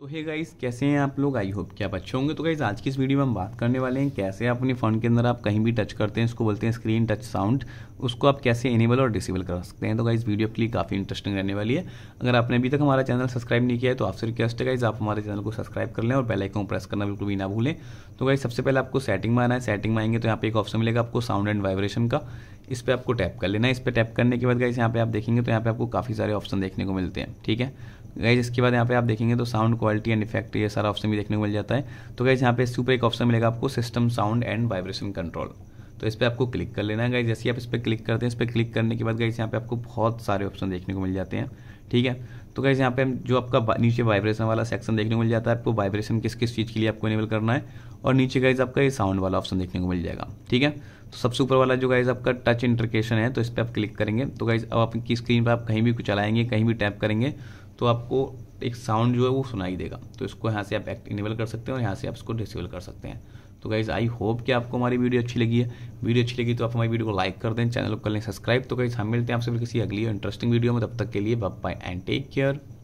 तो hey guys कैसे हैं आप लोग आई होप कि आप अच्छे होंगे तो गाइस आज की इस वीडियो में हम बात करने वाले हैं कैसे अपने फ़ोन के अंदर आप कहीं भी टच करते हैं इसको बोलते हैं स्क्रीन टच साउंड उसको आप कैसे इनेबल और डिसेबल कर सकते हैं तो गाइस वीडियो आपके लिए काफ़ी इंटरेस्टिंग रहने वाली है अगर आपने अभी तक हमारा चैनल सब्सक्राइब नहीं किया है तो आपसे रिक्वेस्ट है गाइज आप हमारे चैनल को सब्सक्राइब कर लें और बेल को प्रेस करना बिल्कुल भी ना भूलें तो गाइज सबसे पहले आपको सेटिंग में आना है सेटिंग में आएंगे तो यहाँ पे एक ऑप्शन मिलेगा आपको साउंड एंड वाइब्रेशन का इस पर आपको टैप कर लेना है इस पर टैप करने के बाद गाइस यहाँ पे आप देखेंगे तो यहाँ पे आपको काफ़ी सारे ऑप्शन देखने को मिलते हैं ठीक है गाइज इसके बाद यहाँ पे आप देखेंगे तो साउंड क्वालिटी एंड इफेक्ट ये सारा ऑप्शन भी देखने को मिल जाता है तो गाइज यहाँ पे इसके ऊपर एक ऑप्शन मिलेगा आपको system sound and vibration control तो इस पर आपको क्लिक कर लेना है गाइज जैसे आप इस पर क्लिक करते हैं इस पर क्लिक करने के बाद गाइज यहाँ पे आपको बहुत सारे ऑप्शन देखने को मिल जाते हैं ठीक है तो गाइज यहाँ पे जो आपका नीचे वाइब्रेशन वाला सेक्शन देखने को मिल जाता है आपको वाइब्रेशन किस किस चीज़ के लिए आपको इनेबल करना है और नीचे गाइज आपका ये साउंड वाला ऑप्शन देखने को मिल जाएगा ठीक है तो सबसे ऊपर वाला जो गाइज आपका टच इंटरकेशन है तो इस पर आप क्लिक करेंगे तो गाइज अब आपकी स्क्रीन पर आप कहीं भी कुछ चलाएंगे कहीं भी टैप करेंगे तो आपको एक साउंड जो है वो सुनाई देगा तो इसको यहाँ से आप एक्ट इनेबल कर सकते हैं और यहाँ से आप इसको डिसेबल कर सकते हैं तो गाइज़ आई होप कि आपको हमारी वीडियो अच्छी लगी है वीडियो अच्छी लगी तो आप हमारी वीडियो को लाइक कर दें चैनल को कर लें सब्सक्राइब तो गाइज़ हम मिलते हैं आपसे किसी अगली इंटरेस्टिंग वीडियो में तब तक के लिए बाय एंड टेक केयर